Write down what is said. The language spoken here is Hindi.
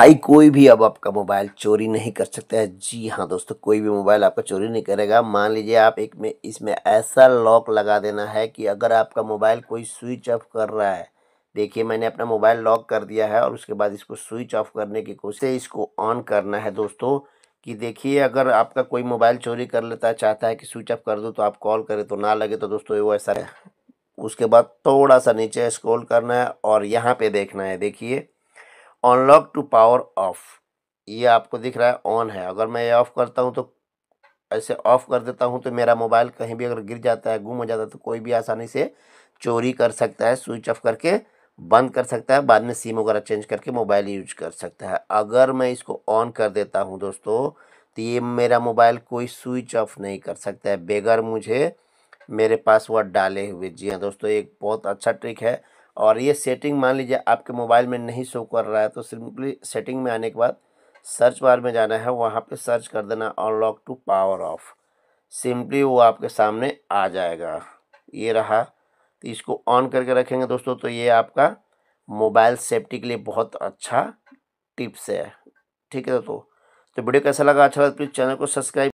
भाई कोई भी अब आपका मोबाइल चोरी नहीं कर सकता है जी हाँ दोस्तों कोई भी मोबाइल आपका चोरी नहीं करेगा मान लीजिए आप एक में इसमें ऐसा लॉक लगा देना है कि अगर आपका मोबाइल कोई स्विच ऑफ कर रहा है देखिए मैंने अपना मोबाइल लॉक कर दिया है और उसके बाद इसको स्विच ऑफ करने की कोशिश इसको ऑन करना है दोस्तों कि देखिए अगर आपका कोई मोबाइल चोरी कर लेता चाहता है कि स्विच ऑफ कर दो तो आप कॉल करें तो ना लगे तो दोस्तों वो ऐसा है उसके बाद थोड़ा सा नीचे स्क्रॉल करना है और यहाँ पे देखना है देखिए अनलॉक टू पावर ऑफ ये आपको दिख रहा है ऑन है अगर मैं ये ऑफ़ करता हूँ तो ऐसे ऑफ़ कर देता हूँ तो मेरा मोबाइल कहीं भी अगर गिर जाता है गुम हो जाता है तो कोई भी आसानी से चोरी कर सकता है स्विच ऑफ करके बंद कर सकता है बाद में सिम वगैरह चेंज करके मोबाइल यूज कर सकता है अगर मैं इसको ऑन कर देता हूँ दोस्तों तो ये मेरा मोबाइल कोई स्विच ऑफ नहीं कर सकता है बगैर मुझे मेरे पासवर्ड डाले हुए जी हाँ दोस्तों एक बहुत अच्छा ट्रिक है और ये सेटिंग मान लीजिए आपके मोबाइल में नहीं शो कर रहा है तो सिंपली सेटिंग में आने के बाद सर्च बार में जाना है वहाँ पे सर्च कर देना unlock to power off simply वो आपके सामने आ जाएगा ये रहा तो इसको ऑन करके रखेंगे दोस्तों तो ये आपका मोबाइल सेफ्टी के लिए बहुत अच्छा टिप्स है ठीक है दोस्तों तो वीडियो कैसा लगा अच्छा लगा प्लीज़ तो चैनल को सब्सक्राइब